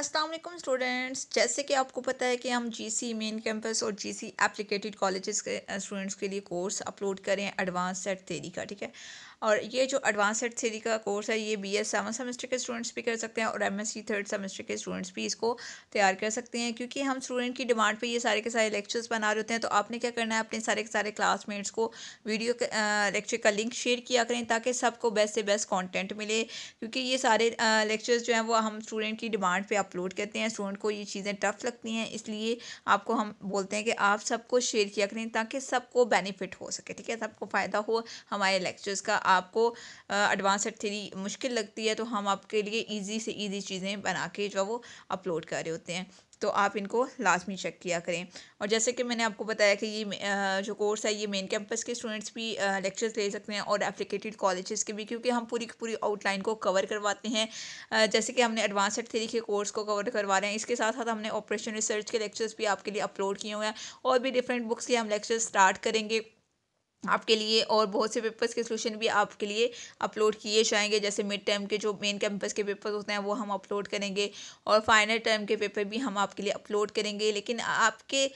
Aslam students जैसे कि आपको पता है कि हम जीसी मेन कैंपस और जीसी एप्लीकेटेड कॉलेजेस के स्टूडेंट्स के लिए कोर्स अपलोड करें एडवांस सेट तेरी का ठीक है और ये जो एडवांस सेट का कोर्स है ये बी एस सेवन सेमेस्टर के स्टूडेंट्स भी कर सकते हैं और M S C third semester के स्टूडेंट्स भी इसको तैयार कर सकते हैं क्योंकि हम स्टूडेंट की डिमांड पर ये सारे के सारे लेक्चर्स बना रहे होते हैं तो आपने क्या करना है अपने सारे के सारे क्लासमेट्स को वीडियो लेक्चर का लिंक शेयर किया करें ताकि सबको बेस्ट से बेस्ट कॉन्टेंट मिले क्योंकि ये सारे लेक्चर्स जो हैं वो हम स्टूडेंट की डिमांड पर अपलोड करते हैं स्टूडेंट को ये चीज़ें टफ लगती हैं इसलिए आपको हम बोलते हैं कि आप सबको शेयर किया करें ताकि सबको बेनिफिट हो सके ठीक है सबको फ़ायदा हो हमारे लेक्चर्स का आपको एडवांस एड थ्री मुश्किल लगती है तो हम आपके लिए ईजी से ईजी चीज़ें बना के जो वो अपलोड कर रहे होते हैं तो आप इनको लाजमी चेक किया करें और जैसे कि मैंने आपको बताया कि ये जो कोर्स है ये मेन कैंपस के स्टूडेंट्स भी लेक्चर्स ले सकते हैं और एप्लीकेटेड कॉलेजेस के भी क्योंकि हम पूरी पूरी आउटलाइन को कवर करवाते हैं जैसे कि हमने एडवांस एड थ्री के कोर्स को कवर करवा रहे हैं इसके साथ साथ हमने ऑपरेशन रिसर्च के लेक्चर्स भी आपके लिए अपलोड किए हुए हैं और भी डिफरेंट बुक्स के हम लेक्चर्स स्टार्ट करेंगे आपके लिए और बहुत से पेपर्स के सोल्यूशन भी आपके लिए अपलोड किए जाएंगे जैसे मिड टर्म के जो मेन कैंपस के पेपर होते हैं वो हम अपलोड करेंगे और फाइनल टर्म के पेपर भी हम आपके लिए अपलोड करेंगे लेकिन आपके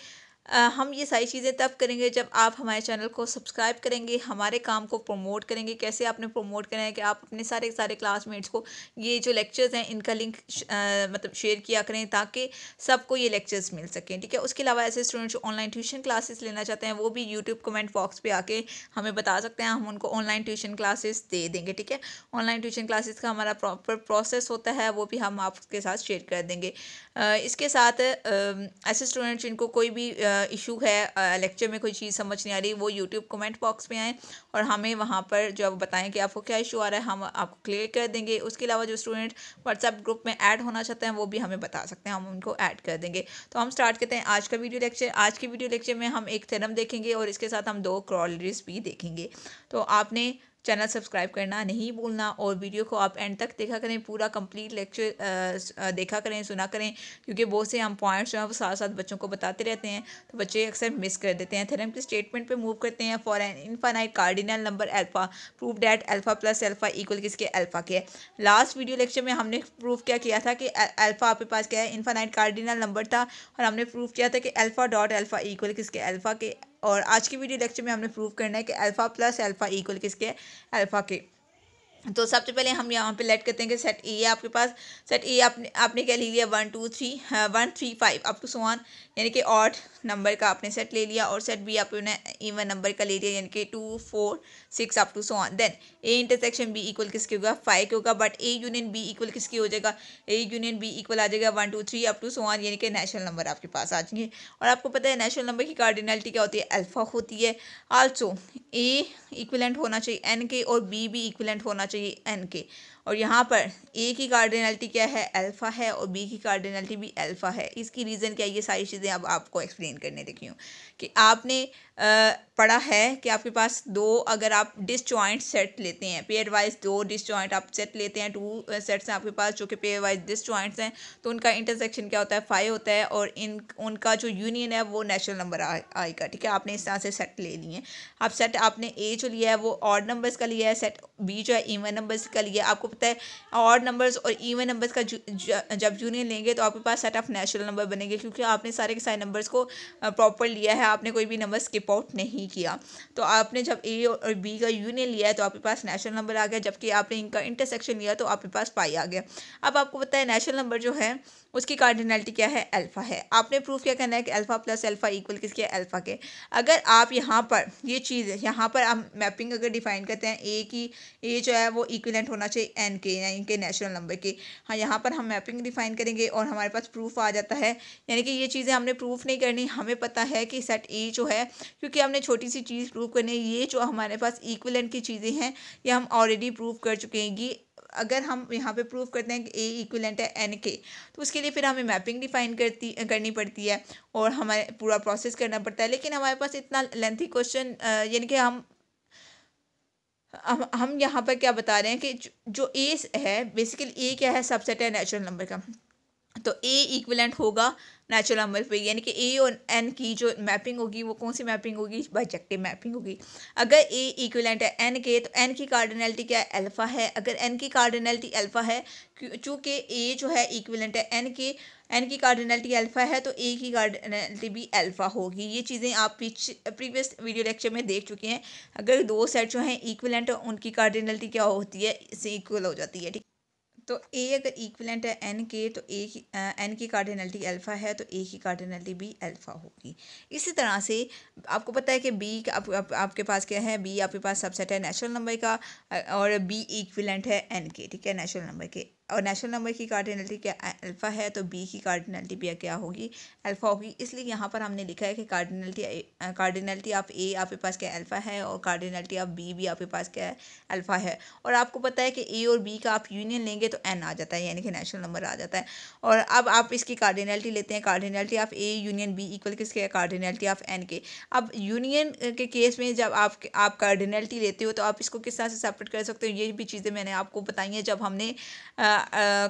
हम ये सारी चीज़ें तब करेंगे जब आप हमारे चैनल को सब्सक्राइब करेंगे हमारे काम को प्रमोट करेंगे कैसे आपने प्रमोट करना है कि आप अपने सारे सारे क्लासमेट्स को ये जो लेक्चर्स हैं इनका लिंक श, आ, मतलब शेयर किया करें ताकि सबको ये लेक्चर्स मिल सकें ठीक है उसके अलावा ऐसे स्टूडेंट्स जो ऑनलाइन ट्यूशन क्लासेस लेना चाहते हैं वो भी यूट्यूब कमेंट बॉक्स पर आके हमें बता सकते हैं हम उनको ऑनलाइन ट्यूशन क्लासेस दे देंगे ठीक है ऑनलाइन ट्यूशन क्लासेस का हमारा प्रॉपर प्रोसेस होता है वो भी हम आपके साथ शेयर कर देंगे इसके साथ ऐसे स्टूडेंट्स जिनको कोई भी इशू है लेक्चर में कोई चीज़ समझ नहीं आ रही वो यूट्यूब कमेंट बॉक्स में आएँ और हमें वहाँ पर जो आप बताएँ कि आपको क्या इशू आ रहा है हम आपको क्लियर कर देंगे उसके अलावा जो स्टूडेंट व्हाट्सएप ग्रुप में ऐड होना चाहते हैं वो भी हमें बता सकते हैं हम उनको ऐड कर देंगे तो हम स्टार्ट करते हैं आज का वीडियो लेक्चर आज के वीडियो लेक्चर में हम एक थेरम देखेंगे और इसके साथ हम दो क्रॉलरीज भी देखेंगे तो आपने चैनल सब्सक्राइब करना नहीं भूलना और वीडियो को आप एंड तक देखा करें पूरा कंप्लीट लेक्चर देखा करें सुना करें क्योंकि बहुत से हम पॉइंट्स जो हैं वो साथ साथ बच्चों को बताते रहते हैं तो बच्चे अक्सर मिस कर देते हैं थेरम के स्टेटमेंट पर मूव करते हैं for an infinite cardinal number alpha proof that alpha plus alpha equal किसके एल्फा के लास्ट वीडियो लेक्चर में हमने प्रूफ क्या किया था कि एल्फा आपके पास क्या है इनफाइनाइट कार्डिनल नंबर था और हमने प्रूफ किया था कि एल्फा डॉट एल्फा इक्वल किसके एल्फा के और आज की वीडियो लेक्चर में हमने प्रूव करना है कि अल्फ़ा प्लस अल्फ़ा इक्वल किसके अल्फ़ा के तो सबसे पहले हम यहाँ पे लेट करते हैं कि सेट ए है आपके पास सेट ए आपने आपने क्या ले लिया one two three one three five आपको सोन यानी कि ऑड नंबर का आपने सेट ले लिया और सेट बी आपने इवन नंबर का ले लिया यानी कि two four six to so on then A intersection B equal किसके होगा फाइव के होगा but A union B equal किसके हो जाएगा ए यूनियन बी इक्वल आ जाएगा one two three up to so on यानी कि नेशनल नंबर आपके पास आ जाएंगे और आपको पता है नेशनल नंबर की कार्डिनलिटी क्या होती है अल्फ़ा होती है आल्सो ए इक्वलेंट होना चाहिए एन के और बी भी इक्वलेंट होना चाहिए श्री एन के और यहाँ पर ए की कार्डिनलिटी क्या है अल्फ़ा है और बी की कार्डिनलिटी भी अल्फ़ा है इसकी रीज़न क्या है ये सारी चीज़ें अब आपको एक्सप्लेन करने देखी हूँ कि आपने पढ़ा है कि आपके पास दो अगर आप डिसजॉइंट सेट लेते हैं पेयर वाइज दो डिसजॉइंट आप सेट लेते हैं टू सेट्स हैं आपके पास जो कि पेयर वाइज डिसजॉइंट्स हैं तो उनका इंटरसेक्शन क्या होता है फाइव होता है और इन उनका जो यूनियन है वो नेचुरल नंबर आएगा ठीक है आपने इस तरह से सेट ले लिए अब सेट आपने ए जो लिया है वो ऑड नंबर्स का लिया है सेट बी जो है इवन नंबर्स का लिया है आपको सकता है और नंबर्स और ईवन नंबर्स का जब यूनियन लेंगे तो आपके पास सेट ऑफ नेचुरल नंबर बनेंगे क्योंकि आपने सारे के सारे नंबर्स को प्रॉपर लिया है आपने कोई भी नंबर स्किप आउट नहीं किया तो आपने जब ए और बी का यूनियन लिया है तो आपके पास नेचुरल नंबर आ गया जबकि आपने इनका इंटरसेक्शन लिया तो आपके पास पाई आ गया अब आपको पता है नेचुरल नंबर जो है उसकी कार्डिनलिटी क्या है अल्फ़ा है आपने प्रूफ क्या करना है कि अल्फ़ा प्लस अल्फ़ा इक्वल किसके अल्फ़ा के अगर आप यहाँ पर ये यह चीज़ है यहाँ पर आप मैपिंग अगर डिफाइन करते हैं ए की ए जो है वो इक्वलेंट होना चाहिए एन के यानी कि नेचुरल नंबर के हाँ यहाँ पर हम मैपिंग डिफाइन करेंगे और हमारे पास प्रूफ आ जाता है यानी कि ये चीज़ें हमने प्रूफ नहीं करनी हमें पता है कि सेट ए जो है क्योंकि हमने छोटी सी चीज़ प्रूफ करनी है ये जो हमारे पास इक्वलेंट की चीज़ें हैं ये हम ऑलरेडी प्रूफ कर चुके हैं कि अगर हम यहाँ पे प्रूफ करते हैं कि ए इक्वलेंट है एन के तो उसके लिए फिर हमें मैपिंग डिफाइन करती करनी पड़ती है और हमें पूरा प्रोसेस करना पड़ता है लेकिन हमारे पास इतना लेंथी क्वेश्चन यानी कि हम हम हम यहाँ पर क्या बता रहे हैं कि जो ए है बेसिकली ए क्या है सबसेट है नेचुरल नंबर का तो ए इक्विलेंट होगा नेचुरल नंबर पे यानी कि ए और एन की जो मैपिंग होगी वो कौन सी मैपिंग होगी बाइजेक्टिव मैपिंग होगी अगर ए इक्विलेंट है एन के तो एन की कार्डिनलिटी क्या है अल्फ़ा है अगर एन की कार्डिनलिटी अल्फ़ा है चूँकि ए जो है इक्विलेंट है एन के एन की कार्डिनलिटी अल्फ़ा है तो ए की कार्डिनलिटी भी अल्फ़ा होगी ये चीज़ें आप पीछे प्रीवियस वीडियो लेक्चर में देख चुके हैं अगर दो सेट जो हैं इक्विलेंट उनकी कार्डिनलिटी क्या होती है इससे इक्वल हो जाती है ठीक तो ए अगर इक्विलेंट है एन के तो ए की एन की कार्डिनलिटी अल्फ़ा है तो ए की कार्डिनलिटी बी अल्फ़ा होगी इसी तरह से आपको पता है कि बी आप, आप, आपके पास क्या है बी आपके पास सबसेट है नेचुरल नंबर का और बी इक्विलेंट है एन के ठीक है नेचुरल नंबर के और नेचुरल नंबर की कार्डिनलिटी क्या अल्फ़ा है तो बी की कार्डिनलिटी भी क्या होगी अल्फ़ा होगी इसलिए यहाँ पर हमने लिखा है कि कार्डिनलिटी कार्डिनलिटी ऑफ ए आपके पास क्या अल्फ़ा है और कार्डिनलिटी ऑफ बी भी आपके पास क्या है अल्फ़ा है और आपको पता है कि ए और बी का आप यूनियन लेंगे तो एन आ जाता है यानी कि नेचुरल नंबर आ जाता है और अब आप इसकी कार्डिनलिटी लेते हैं cardinality of A union B equal किसके कार्डिनलिटी ऑफ एन के अब यूनियन के केस में जब आप आप कार्डिनलिटी लेते हो तो आप इसको किस तरह से सेपरेट कर सकते हो ये भी चीज़ें मैंने आपको बताई हैं जब हमने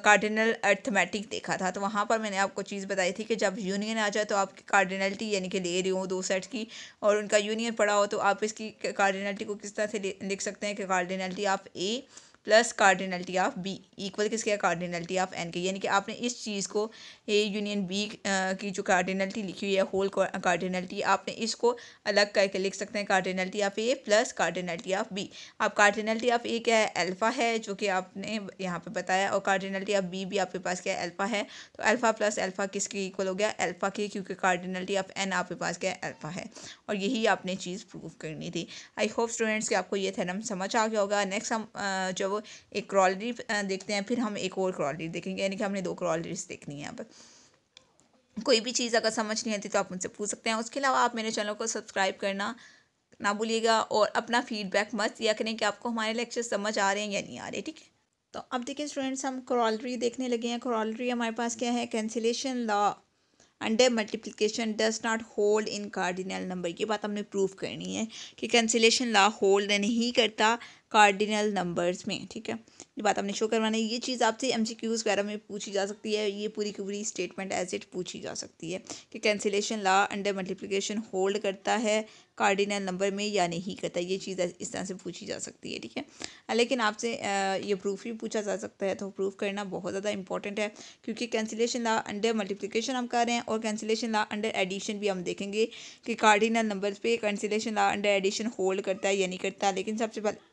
कार्डिनल अर्थमेटिक देखा था तो वहाँ पर मैंने आपको चीज़ बताई थी कि जब यूनियन आ जाए तो आपकी कार्डिनलिटी यानी कि ले रही हो दो सेट की और उनका यूनियन पड़ा हो तो आप इसकी कार्डिनलिटी को किस तरह से लिख सकते हैं कि कार्डिनलिटी आप A plus cardinality of B equal किसके कार्डिनलिटी ऑफ एन के यानी कि आपने इस चीज़ को ए यूनियन बी की जो कार्डिनलिटी लिखी हुई है होल कार्डिनलिटी आपने इसको अलग करके लिख सकते हैं cardinality of A plus cardinality of B अब कार्डिनलिटी ऑफ ए क्या है अल्फ़ा है जो कि आपने यहाँ पे बताया और कार्डिनलिटी ऑफ बी भी आपके पास क्या है अल्फ़ा है तो अल्फ़ा प्लस अल्फ़ा किसके इक्वल हो गया अल्फ़ा के क्योंकि कार्डिनलिटी ऑफ एन आपके पास क्या है अल्फ़ा है और यही आपने चीज़ प्रूव करनी थी आई होप स्टूडेंट्स कि आपको ये थेरम समझ आ गया होगा नेक्स्ट हम जो एक क्रॉलरी देखते हैं फिर हम एक और क्रॉलरी देखेंगे यानी कि हमने दो क्रॉलरीज देखनी है यहाँ पर कोई भी चीज़ अगर समझ नहीं आती तो आप मुझसे पूछ सकते हैं उसके अलावा आप मेरे चैनल को सब्सक्राइब करना ना भूलिएगा और अपना फीडबैक मत दिया करें कि आपको हमारे लेक्चर समझ आ रहे हैं या नहीं आ रहे ठीक है तो अब देखिए स्टूडेंट्स हम क्रॉलरी देखने लगे हैं क्रॉलरी हमारे पास क्या है cancellation law under multiplication does not hold in cardinal number ये बात हमने प्रूव करनी है कि कंसिलेशन लॉ होल्ड नहीं करता कार्डिनल नंबर्स में ठीक है जो बात आपने शो करवाना है ये चीज़ आपसे एम सी क्यूज़ वगैरह में पूछी जा सकती है ये पूरी की पूरी स्टेटमेंट एज इट पूछी जा सकती है कि cancellation law under multiplication hold करता है कार्डिनल नंबर में या नहीं करता ये चीज़ इस तरह से पूछी जा सकती है ठीक है लेकिन आपसे ये प्रूफ भी पूछा जा सकता है तो प्रूफ करना बहुत ज़्यादा इंपॉर्टेंट है क्योंकि कैंसिलेशन ला अंडर मल्टीप्लिकेशन हम कर रहे हैं और कैंसिलेशन ला अंडर एडिशन भी हम देखेंगे कि कार्डिनल नंबर पर cancellation law under addition hold करता है या नहीं करता लेकिन सबसे पहले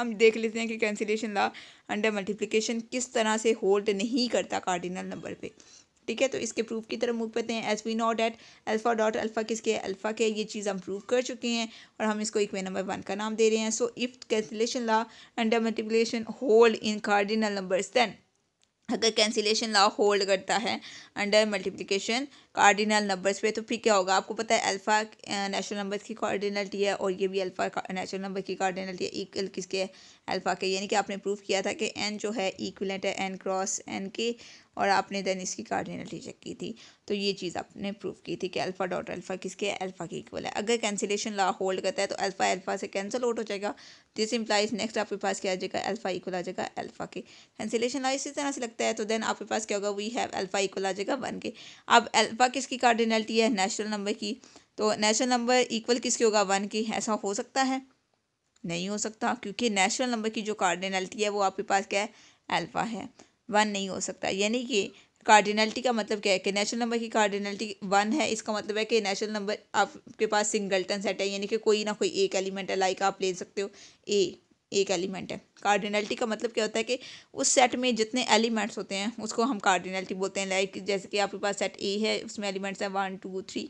हम देख लेते हैं कि कैंसिलेशन ला अंडर मल्टीप्लिकेशन किस तरह से होल्ड नहीं करता कार्डिनल नंबर पे ठीक है तो इसके प्रूफ की तरफ मूव करते हैं as we know that alpha dot alpha किसके अल्फ़ा के ये चीज़ हम प्रूव कर चुके हैं और हम इसको इक्वे नंबर वन का नाम दे रहे हैं so if cancellation law under multiplication hold in cardinal numbers then अगर कैंसिलेशन ला होल्ड करता है अंडर मल्टीप्लिकेशन कार्डिनल नंबर्स पे तो फिर क्या होगा आपको पता है अल्फ़ा नेचुरल नंबर्स की कार्डिनलिटी है और ये भी अल्फ़ा नेचुरल नंबर की कार्डिनलिटी है इक्वल किसके है अल्फ़ा के यानी कि आपने प्रूफ किया था कि एन जो है इक्वलेंट है एन क्रॉस एन के और आपने देन इसकी कार्डिनलिटी चेक की थी तो ये चीज़ आपने प्रूव की थी कि अल्फ़ा डॉट अल्फ़ा किसके अल्फ़ा के इक्वल है अगर कैंसिलेशन लॉ होल्ड करता है तो अल्फ़ा अल्फ़ा से कैंसिल आउट हो जाएगा दिस इम्प्लाइज नेक्स्ट आपके पास क्या आ जाएगा अल्फ़ा इक्वल आ जाएगा अल्फ़ा के कैंसिलेशन लॉ इसी तरह से लगता है तो देन आपके पास क्या होगा वी हैव अल्फ़ा इक्वल आ जाएगा वन के अब अल्फ़ा किसकी कार्डिनलिटी है नेचुरल नंबर की तो नेचुरल नंबर इक्वल किसके होगा वन की ऐसा हो सकता है नहीं हो सकता क्योंकि नेचुरल नंबर की जो कार्डिनलिटी है वो आपके पास क्या है अल्फ़ा है वन नहीं हो सकता यानी कि कार्डिनलिटी का मतलब क्या है कि नेचुरल नंबर की कार्डिनलिटी वन है इसका मतलब है कि नेचुरल नंबर आपके पास सिंगलटन सेट है यानी कि कोई ना कोई एक एलिमेंट है लाइक आप ले सकते हो ए एक एलिमेंट है कार्डिनलिटी का मतलब क्या होता है कि उस सेट में जितने एलिमेंट्स होते हैं उसको हम कार्डिनलिटी बोलते हैं लाइक जैसे कि आपके पास सेट ए है उसमें एलिमेंट्स हैं वन टू थ्री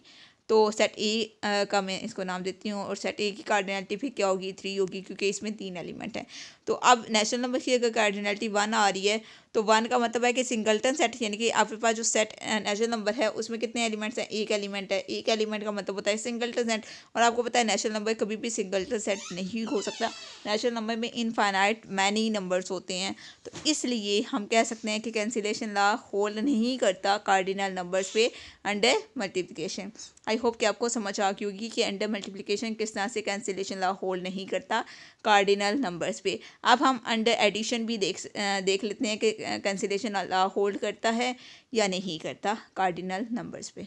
तो सेट ए का मैं इसको नाम देती हूँ और सेट ए की कार्डिनलिटी फिर क्या होगी थ्री होगी क्योंकि इसमें तीन एलिमेंट हैं तो अब नेचुरल नंबर की अगर कार्डिनलिटी वन आ रही है तो वन का मतलब है कि सिंगलटन सेट यानी कि आपके पास जो सेट नेचुरल नंबर है उसमें कितने एलिमेंट्स हैं एक एलिमेंट है एक एलिमेंट का मतलब होता है सिंगलटन सेट और आपको पता है नेचुरल नंबर कभी भी सिंगलटन सेट नहीं हो सकता नेचुरल नंबर में इनफाइनाइट मैनी नंबर्स होते हैं तो इसलिए हम कह सकते हैं कि कैंसिलेशन ला होल्ड नहीं करता कार्डिनल नंबर्स पे अंडर मल्टीप्लिकेशन आई होप कि आपको समझ आ गई होगी कि अंडर मल्टीप्लिकेशन किस तरह से कैंसिलेशन ला होल्ड नहीं करता कार्डिनल नंबर्स पे अब हम अंडर एडिशन भी देख देख लेते हैं कि कंसिलेशन होल्ड करता है या नहीं करता कार्डिनल नंबर्स पे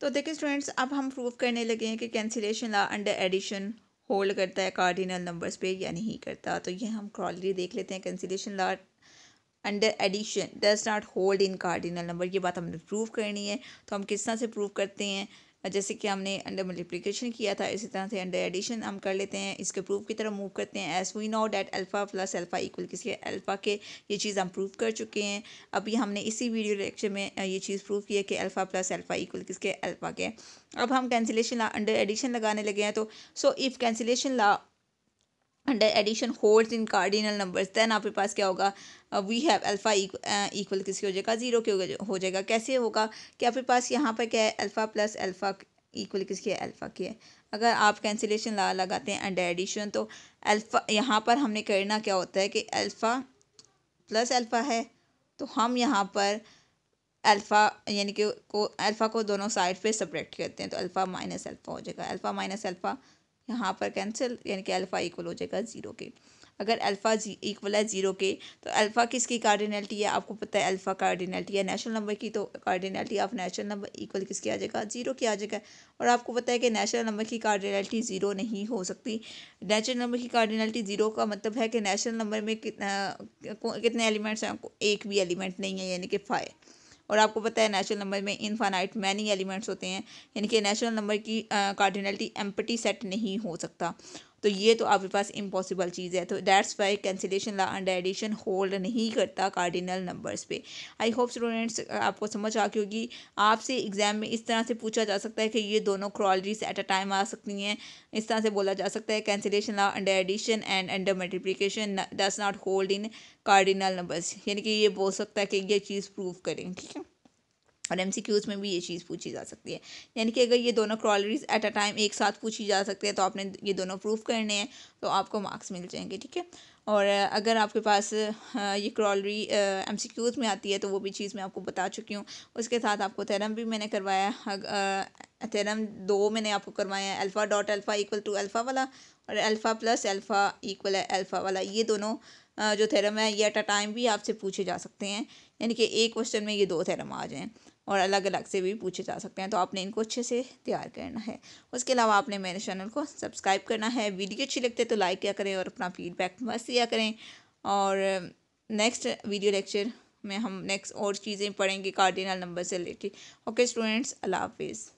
तो देखिए स्टूडेंट्स अब हम प्रूव करने लगे हैं कि cancellation law under addition hold करता है कार्डिनल नंबर्स पे या नहीं करता तो ये हम क्रॉलरी देख लेते हैं cancellation law under addition does not hold in cardinal number ये बात हमने प्रूव करनी है तो हम किस तरह से प्रूव करते हैं जैसे कि हमने अंडर मल्टीप्लिकेशन किया था इसी तरह से अंडर एडिशन हम कर लेते हैं इसके प्रूफ की तरफ मूव करते हैं as we know that alpha plus alpha equal किसके अल्फ़ा के ये चीज़ हम प्रूफ कर चुके हैं अभी हमने इसी वीडियो लेक्चर में ये चीज़ प्रूव किया है कि अल्फ़ा प्लस अल्फ़ा इक्वल किसके अल्फ़ा के अब हम कैंसिलेशन ला अंडर एडिशन लगाने लगे हैं तो so if cancellation law under addition hold in cardinal numbers then आपके पास क्या होगा वी हैव अल्फ़ा इक्वल किसके हो जाएगा ज़ीरो के हो जाएगा कैसे होगा कि आपके पास यहाँ पर क्या है अल्फ़ा प्लस अल्फ़ा इक्वल किसके है अल्फ़ा की है अगर आप कैंसिलेशन ला लगाते हैं अंडर एडिशन तो अल्फ़ा यहाँ पर हमने करना क्या होता है कि अल्फ़ा प्लस अल्फ़ा है तो हम यहाँ पर अल्फ़ा यानी कि को अल्फ़ा को दोनों साइड पे सब्रैक्ट करते हैं तो अल्फ़ा माइनस अल्फ़ा हो जाएगा अल्फ़ा माइनस अल्फ़ा यहाँ पर कैंसिल यानी कि अल्फ़ा इक्वल हो जाएगा ज़ीरो के अगर अल्फ़ा जी इक्वल है ज़ीरो के तो अल्फ़ा किसकी कार्डिनलिटी है आपको पता है अल्फ़ा कार्डिनलिटी है नेशनल नंबर की तो cardinality of natural number equal किसकी आ जाएगा ज़ीरो की आ जाएगा और आपको पता है कि नेशनल नंबर की कार्डिनलिटी ज़ीरो नहीं हो सकती नेचुरल नंबर की कार्डिनलिटी ज़ीरो का मतलब है कि नेशनल नंबर में कितना कितने एलिमेंट्स हैं आपको एक भी एलिमेंट नहीं है यानी कि फाइव और आपको पता है नेचुरल नंबर में इनफानाइट मैनी एलिमेंट्स होते हैं यानी कि नेचुरल नंबर की कार्डिनलिटी एम्पटी सेट नहीं हो सकता तो ये तो आपके पास इम्पॉसिबल चीज़ है तो that's why cancellation law under addition hold नहीं करता कार्डिनल नंबर्स पे आई होप स्टूडेंट्स आपको समझ आ गई होगी आपसे एग्ज़ाम में इस तरह से पूछा जा सकता है कि ये दोनों क्रॉलरीज एट अ टाइम आ सकती हैं इस तरह से बोला जा सकता है cancellation law under addition and under multiplication does not hold in cardinal numbers यानी कि ये बोल सकता है कि ये चीज़ प्रूव करें ठीक है और एम में भी ये चीज़ पूछी जा सकती है यानी कि अगर ये दोनों क्रॉलरीज एट अ टाइम एक साथ पूछी जा सकती है तो आपने ये दोनों प्रूफ करने हैं तो आपको मार्क्स मिल जाएंगे ठीक है और अगर आपके पास ये क्रॉलरी एम में आती है तो वो भी चीज़ मैं आपको बता चुकी हूँ उसके साथ आपको थेरम भी मैंने करवाया थेरम दो मैंने आपको करवाया है alpha dot alpha equal to alpha वाला और अल्फ़ा प्लस अल्फ़ा इक्वल है अल्फ़ा वाला ये दोनों जो थेरम है ये एट अ टाइम भी आपसे पूछे जा सकते हैं यानी कि एक क्वेश्चन में ये दो थेरम आ जाएँ और अलग अलग से भी पूछे जा सकते हैं तो आपने इनको अच्छे से तैयार करना है उसके अलावा आपने मेरे चैनल को सब्सक्राइब करना है वीडियो अच्छी लगती है तो लाइक किया करें और अपना फीडबैक मस्त दिया करें और नेक्स्ट वीडियो लेक्चर में हम नेक्स्ट और चीज़ें पढ़ेंगे कार्डिनल नंबर से रिलेटेड ओके स्टूडेंट्स अल्लाह हाफिज़